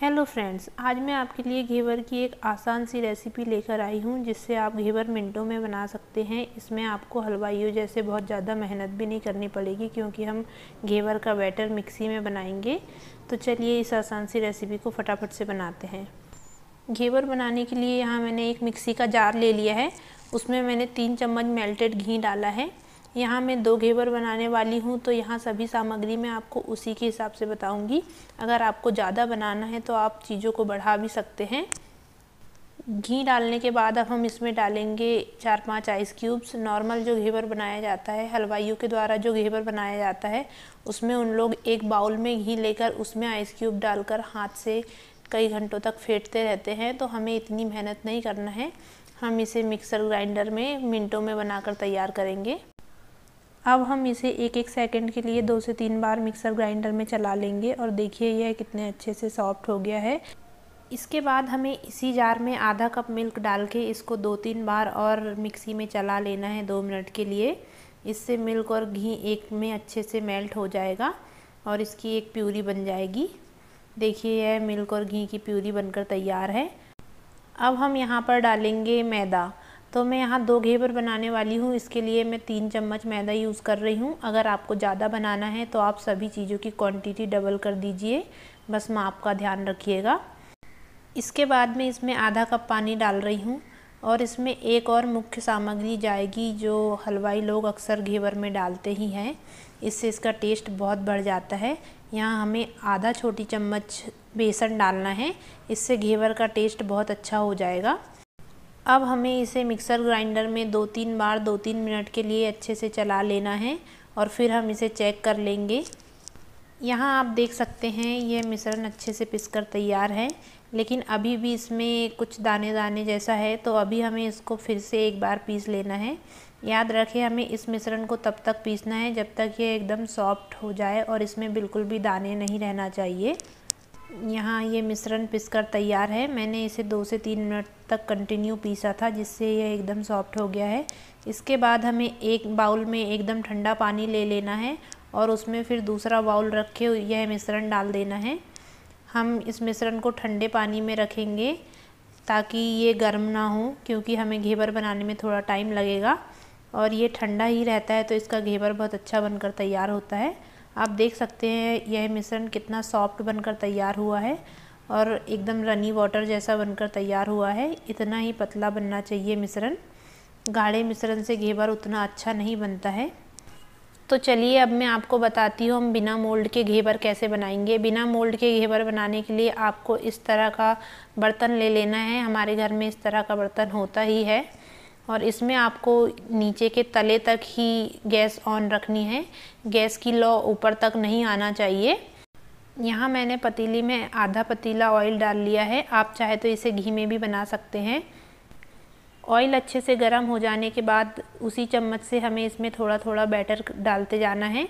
hello friends आज मैं आपके लिए घेवर की एक आसान सी रेसिपी लेकर आई हूँ जिससे आप घेवर मिनटों में बना सकते हैं इसमें आपको हलवाइयों जैसे बहुत ज़्यादा मेहनत भी नहीं करनी पड़ेगी क्योंकि हम घेवर का बैटर मिक्सी में बनाएंगे तो चलिए इस आसान सी रेसिपी को फटाफट से बनाते हैं घेवर बनाने के लिए यहाँ मैंने एक मिक्सी का जार ले लिया है उसमें मैंने तीन चम्मच मेल्टेड घी डाला है यहाँ मैं दो घेवर बनाने वाली हूँ तो यहाँ सभी सामग्री मैं आपको उसी के हिसाब से बताऊँगी अगर आपको ज़्यादा बनाना है तो आप चीज़ों को बढ़ा भी सकते हैं घी डालने के बाद अब हम इसमें डालेंगे चार पांच आइस क्यूब्स नॉर्मल जो घेवर बनाया जाता है हलवाइयों के द्वारा जो घेवर बनाया जाता है उसमें उन लोग एक बाउल में घी लेकर उसमें आइस क्यूब डालकर हाथ से कई घंटों तक फेंटते रहते हैं तो हमें इतनी मेहनत नहीं करना है हम इसे मिक्सर ग्राइंडर में मिनटों में बनाकर तैयार करेंगे अब हम इसे एक एक सेकंड के लिए दो से तीन बार मिक्सर ग्राइंडर में चला लेंगे और देखिए यह कितने अच्छे से सॉफ्ट हो गया है इसके बाद हमें इसी जार में आधा कप मिल्क डाल के इसको दो तीन बार और मिक्सी में चला लेना है दो मिनट के लिए इससे मिल्क और घी एक में अच्छे से मेल्ट हो जाएगा और इसकी एक प्यूरी बन जाएगी देखिए यह मिल्क और घी की प्यूरी बनकर तैयार है अब हम यहाँ पर डालेंगे मैदा तो मैं यहाँ दो घेवर बनाने वाली हूँ इसके लिए मैं तीन चम्मच मैदा यूज़ कर रही हूँ अगर आपको ज़्यादा बनाना है तो आप सभी चीज़ों की क्वांटिटी डबल कर दीजिए बस माप का ध्यान रखिएगा इसके बाद मैं इसमें आधा कप पानी डाल रही हूँ और इसमें एक और मुख्य सामग्री जाएगी जो हलवाई लोग अक्सर घेवर में डालते ही हैं इससे इसका टेस्ट बहुत बढ़ जाता है यहाँ हमें आधा छोटी चम्मच बेसन डालना है इससे घेवर का टेस्ट बहुत अच्छा हो जाएगा अब हमें इसे मिक्सर ग्राइंडर में दो तीन बार दो तीन मिनट के लिए अच्छे से चला लेना है और फिर हम इसे चेक कर लेंगे यहाँ आप देख सकते हैं ये मिश्रण अच्छे से पिसकर तैयार है लेकिन अभी भी इसमें कुछ दाने दाने जैसा है तो अभी हमें इसको फिर से एक बार पीस लेना है याद रखें हमें इस मिश्रण को तब तक पीसना है जब तक ये एकदम सॉफ्ट हो जाए और इसमें बिल्कुल भी दाने नहीं रहना चाहिए यहाँ ये मिश्रण पिसकर तैयार है मैंने इसे दो से तीन मिनट तक कंटिन्यू पीसा था जिससे यह एकदम सॉफ्ट हो गया है इसके बाद हमें एक बाउल में एकदम ठंडा पानी ले लेना है और उसमें फिर दूसरा बाउल रख के यह मिश्रण डाल देना है हम इस मिश्रण को ठंडे पानी में रखेंगे ताकि ये गर्म ना हो क्योंकि हमें घेवर बनाने में थोड़ा टाइम लगेगा और ये ठंडा ही रहता है तो इसका घेवर बहुत अच्छा बनकर तैयार होता है आप देख सकते हैं यह मिश्रण कितना सॉफ्ट बनकर तैयार हुआ है और एकदम रनी वाटर जैसा बनकर तैयार हुआ है इतना ही पतला बनना चाहिए मिश्रण गाढ़े मिश्रण से घेवर उतना अच्छा नहीं बनता है तो चलिए अब मैं आपको बताती हूँ हम बिना मोल्ड के घेवर कैसे बनाएंगे बिना मोल्ड के घेवर बनाने के लिए आपको इस तरह का बर्तन ले लेना है हमारे घर में इस तरह का बर्तन होता ही है और इसमें आपको नीचे के तले तक ही गैस ऑन रखनी है गैस की लौ ऊपर तक नहीं आना चाहिए यहाँ मैंने पतीली में आधा पतीला ऑयल डाल लिया है आप चाहे तो इसे घी में भी बना सकते हैं ऑयल अच्छे से गर्म हो जाने के बाद उसी चम्मच से हमें इसमें थोड़ा थोड़ा बैटर डालते जाना है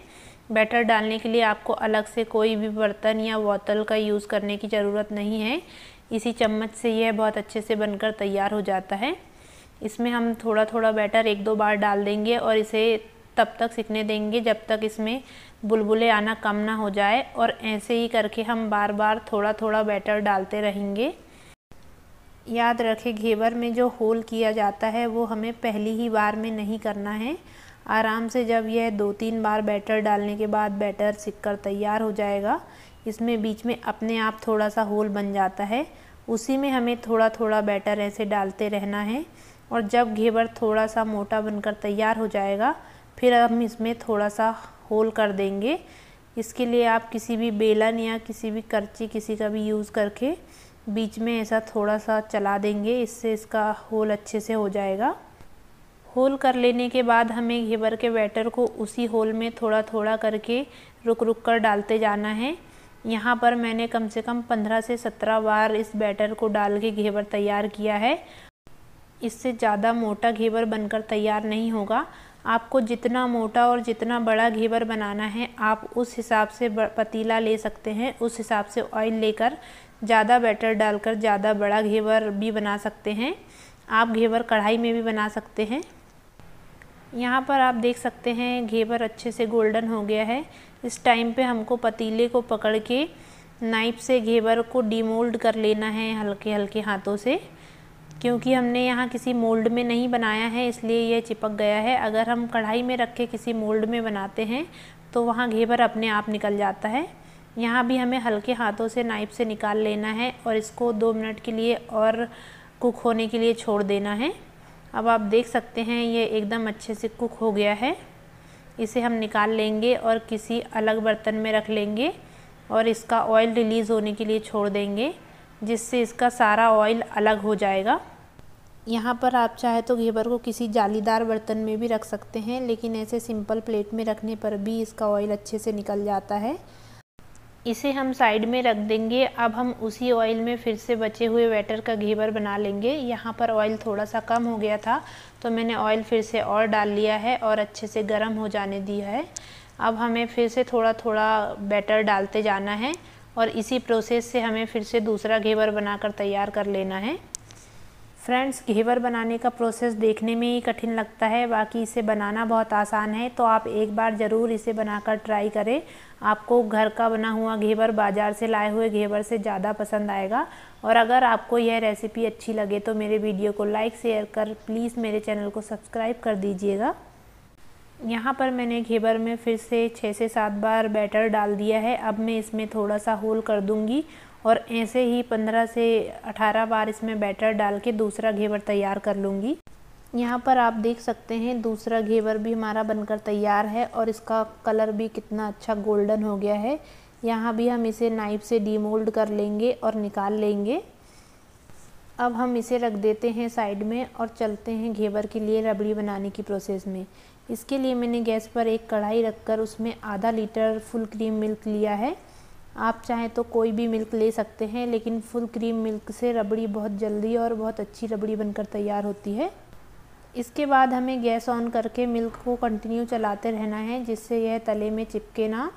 बैटर डालने के लिए आपको अलग से कोई भी बर्तन या बोतल का यूज़ करने की ज़रूरत नहीं है इसी चम्मच से यह बहुत अच्छे से बनकर तैयार हो जाता है इसमें हम थोड़ा थोड़ा बैटर एक दो बार डाल देंगे और इसे तब तक सीखने देंगे जब तक इसमें बुलबुले आना कम ना हो जाए और ऐसे ही करके हम बार बार थोड़ा थोड़ा बैटर डालते रहेंगे याद रखें घेवर में जो होल किया जाता है वो हमें पहली ही बार में नहीं करना है आराम से जब यह दो तीन बार बैटर डालने के बाद बैटर सिक कर तैयार हो जाएगा इसमें बीच में अपने आप थोड़ा सा होल बन जाता है उसी में हमें थोड़ा थोड़ा बैटर ऐसे डालते रहना है और जब घेवर थोड़ा सा मोटा बनकर तैयार हो जाएगा फिर हम इसमें थोड़ा सा होल कर देंगे इसके लिए आप किसी भी बेलन या किसी भी करची किसी का भी यूज़ करके बीच में ऐसा थोड़ा सा चला देंगे इससे इसका होल अच्छे से हो जाएगा होल कर लेने के बाद हमें घेवर के बैटर को उसी होल में थोड़ा थोड़ा करके रुक रुक कर डालते जाना है यहाँ पर मैंने कम से कम पंद्रह से सत्रह बार इस बैटर को डाल के घेवर तैयार किया है इससे ज़्यादा मोटा घेवर बनकर तैयार नहीं होगा आपको जितना मोटा और जितना बड़ा घेवर बनाना है आप उस हिसाब से पतीला ले सकते हैं उस हिसाब से ऑयल लेकर ज़्यादा बैटर डालकर ज़्यादा बड़ा घेवर भी बना सकते हैं आप घेवर कढ़ाई में भी बना सकते हैं यहाँ पर आप देख सकते हैं घेवर अच्छे से गोल्डन हो गया है इस टाइम पे हमको पतीले को पकड़ के नाइफ से घेवर को डीमोल्ड कर लेना है हल्के हल्के हाथों से क्योंकि हमने यहाँ किसी मोल्ड में नहीं बनाया है इसलिए ये चिपक गया है अगर हम कढ़ाई में रख के किसी मोल्ड में बनाते हैं तो वहाँ घेवर अपने आप निकल जाता है यहाँ भी हमें हल्के हाथों से नाइफ से निकाल लेना है और इसको दो मिनट के लिए और कुक होने के लिए छोड़ देना है अब आप देख सकते हैं ये एकदम अच्छे से कुक हो गया है इसे हम निकाल लेंगे और किसी अलग बर्तन में रख लेंगे और इसका ऑयल रिलीज़ होने के लिए छोड़ देंगे जिससे इसका सारा ऑयल अलग हो जाएगा यहाँ पर आप चाहे तो घेवर को किसी जालीदार बर्तन में भी रख सकते हैं लेकिन ऐसे सिंपल प्लेट में रखने पर भी इसका ऑयल अच्छे से निकल जाता है इसे हम साइड में रख देंगे अब हम उसी ऑयल में फिर से बचे हुए वेटर का घेवर बना लेंगे यहाँ पर ऑयल थोड़ा सा कम हो गया था तो मैंने ऑयल फिर से और डाल लिया है और अच्छे से गर्म हो जाने दिया है अब हमें फिर से थोड़ा थोड़ा बैटर डालते जाना है और इसी प्रोसेस से हमें फिर से दूसरा घेवर बनाकर तैयार कर लेना है फ्रेंड्स घेवर बनाने का प्रोसेस देखने में ही कठिन लगता है बाकी इसे बनाना बहुत आसान है तो आप एक बार ज़रूर इसे बनाकर ट्राई करें आपको घर का बना हुआ घेवर बाज़ार से लाए हुए घेवर से ज़्यादा पसंद आएगा और अगर आपको यह रेसिपी अच्छी लगे तो मेरे वीडियो को लाइक शेयर कर प्लीज़ मेरे चैनल को सब्सक्राइब कर दीजिएगा यहाँ पर मैंने घेबर में फिर से छः से सात बार बैटर डाल दिया है अब मैं इसमें थोड़ा सा होल कर दूँगी और ऐसे ही पंद्रह से अठारह बार इसमें बैटर डाल के दूसरा घेवर तैयार कर लूँगी यहाँ पर आप देख सकते हैं दूसरा घेवर भी हमारा बनकर तैयार है और इसका कलर भी कितना अच्छा गोल्डन हो गया है यहाँ भी हम इसे नाइफ से डीमोल्ड कर लेंगे और निकाल लेंगे अब हम इसे रख देते हैं साइड में और चलते हैं घेवर के लिए रबड़ी बनाने की प्रोसेस में इसके लिए मैंने गैस पर एक कढ़ाई रखकर उसमें आधा लीटर फुल क्रीम मिल्क लिया है आप चाहें तो कोई भी मिल्क ले सकते हैं लेकिन फुल क्रीम मिल्क से रबड़ी बहुत जल्दी और बहुत अच्छी रबड़ी बनकर तैयार होती है इसके बाद हमें गैस ऑन करके मिल्क को कंटिन्यू चलाते रहना है जिससे यह तले में चिपके ना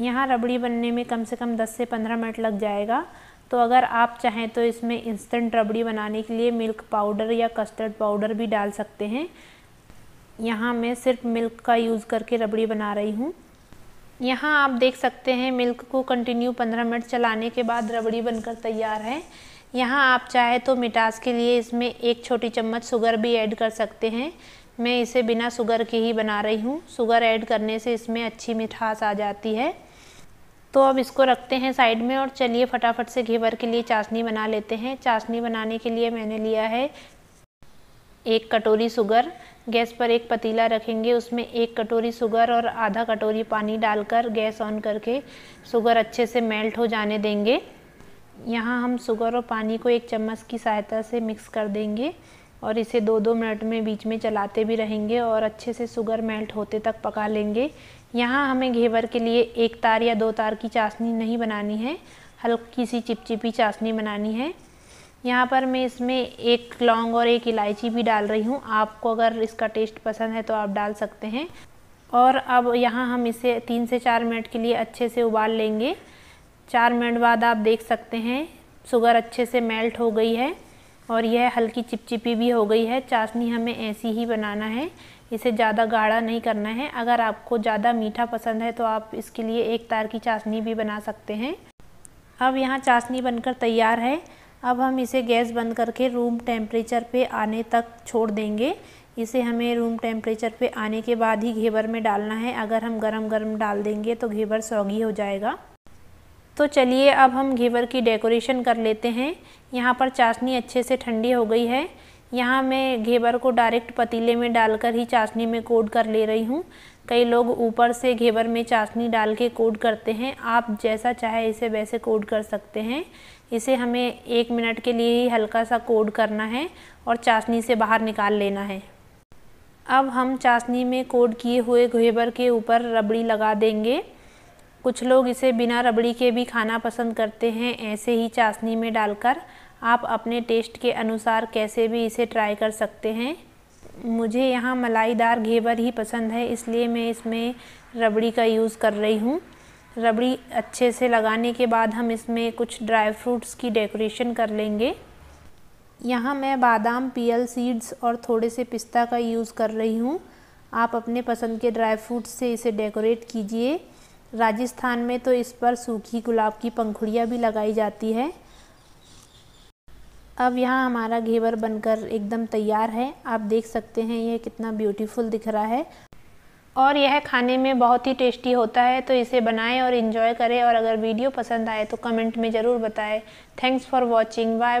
यहाँ रबड़ी बनने में कम से कम 10 से 15 मिनट लग जाएगा तो अगर आप चाहें तो इसमें इंस्टेंट रबड़ी बनाने के लिए मिल्क पाउडर या कस्टर्ड पाउडर भी डाल सकते हैं यहाँ मैं सिर्फ मिल्क का यूज़ करके रबड़ी बना रही हूँ यहाँ आप देख सकते हैं मिल्क को कंटिन्यू 15 मिनट चलाने के बाद रबड़ी बनकर तैयार है यहाँ आप चाहे तो मिठास के लिए इसमें एक छोटी चम्मच शुगर भी ऐड कर सकते हैं मैं इसे बिना शुगर के ही बना रही हूँ शुगर ऐड करने से इसमें अच्छी मिठास आ जाती है तो अब इसको रखते हैं साइड में और चलिए फटाफट से घेवर के लिए चाशनी बना लेते हैं चाशनी बनाने के लिए मैंने लिया है एक कटोरी शुगर गैस पर एक पतीला रखेंगे उसमें एक कटोरी शुगर और आधा कटोरी पानी डालकर गैस ऑन करके शुगर अच्छे से मेल्ट हो जाने देंगे यहाँ हम शुगर और पानी को एक चम्मच की सहायता से मिक्स कर देंगे और इसे दो दो मिनट में बीच में चलाते भी रहेंगे और अच्छे से शुगर मेल्ट होते तक पका लेंगे यहाँ हमें घेवर के लिए एक तार या दो तार की चाशनी नहीं बनानी है हल्की सी चिपचिपी चाशनी बनानी है यहाँ पर मैं इसमें एक लौंग और एक इलायची भी डाल रही हूँ आपको अगर इसका टेस्ट पसंद है तो आप डाल सकते हैं और अब यहाँ हम इसे तीन से चार मिनट के लिए अच्छे से उबाल लेंगे चार मिनट बाद आप देख सकते हैं शुगर अच्छे से मेल्ट हो गई है और यह हल्की चिपचिपी भी हो गई है चाशनी हमें ऐसी ही बनाना है इसे ज़्यादा गाढ़ा नहीं करना है अगर आपको ज़्यादा मीठा पसंद है तो आप इसके लिए एक तार की चाशनी भी बना सकते हैं अब यहाँ चाशनी बनकर तैयार है अब हम इसे गैस बंद करके रूम टेम्परेचर पे आने तक छोड़ देंगे इसे हमें रूम टेम्परेचर पे आने के बाद ही घेवर में डालना है अगर हम गरम गरम डाल देंगे तो घेवर सौगी हो जाएगा तो चलिए अब हम घेवर की डेकोरेशन कर लेते हैं यहाँ पर चाशनी अच्छे से ठंडी हो गई है यहाँ मैं घेवर को डायरेक्ट पतीले में डालकर ही चाशनी में कोड कर ले रही हूँ कई लोग ऊपर से घेवर में चाशनी डाल के कोड करते हैं आप जैसा चाहे इसे वैसे कोड कर सकते हैं इसे हमें एक मिनट के लिए ही हल्का सा कोड करना है और चाशनी से बाहर निकाल लेना है अब हम चाशनी में कोड किए हुए घेवर के ऊपर रबड़ी लगा देंगे कुछ लोग इसे बिना रबड़ी के भी खाना पसंद करते हैं ऐसे ही चाशनी में डालकर आप अपने टेस्ट के अनुसार कैसे भी इसे ट्राई कर सकते हैं मुझे यहाँ मलाईदार घेवर ही पसंद है इसलिए मैं इसमें रबड़ी का यूज़ कर रही हूँ रबड़ी अच्छे से लगाने के बाद हम इसमें कुछ ड्राई फ्रूट्स की डेकोरेशन कर लेंगे यहाँ मैं बादाम पीएल सीड्स और थोड़े से पिस्ता का यूज़ कर रही हूँ आप अपने पसंद के ड्राई फ्रूट्स से इसे डेकोरेट कीजिए राजस्थान में तो इस पर सूखी गुलाब की पंखुड़ियाँ भी लगाई जाती है अब यहाँ हमारा घेवर बनकर एकदम तैयार है आप देख सकते हैं यह कितना ब्यूटीफुल दिख रहा है और यह खाने में बहुत ही टेस्टी होता है तो इसे बनाएं और इन्जॉय करें और अगर वीडियो पसंद आए तो कमेंट में ज़रूर बताएं thanks for watching bye bye